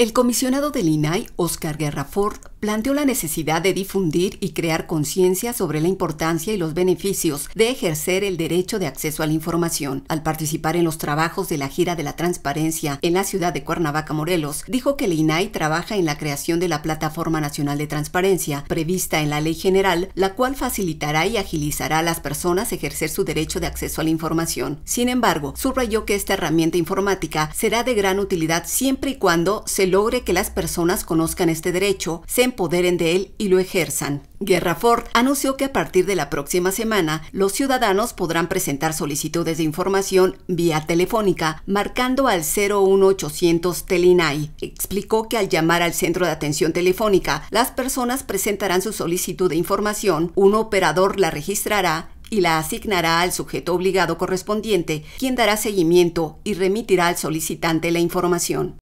El comisionado del INAI, Guerra Ford planteó la necesidad de difundir y crear conciencia sobre la importancia y los beneficios de ejercer el derecho de acceso a la información. Al participar en los trabajos de la gira de la transparencia en la ciudad de Cuernavaca, Morelos, dijo que la INAI trabaja en la creación de la Plataforma Nacional de Transparencia, prevista en la Ley General, la cual facilitará y agilizará a las personas ejercer su derecho de acceso a la información. Sin embargo, subrayó que esta herramienta informática será de gran utilidad siempre y cuando se logre que las personas conozcan este derecho, se poderen de él y lo ejerzan. Ford anunció que a partir de la próxima semana los ciudadanos podrán presentar solicitudes de información vía telefónica marcando al 01800 Telinai. Explicó que al llamar al centro de atención telefónica, las personas presentarán su solicitud de información, un operador la registrará y la asignará al sujeto obligado correspondiente, quien dará seguimiento y remitirá al solicitante la información.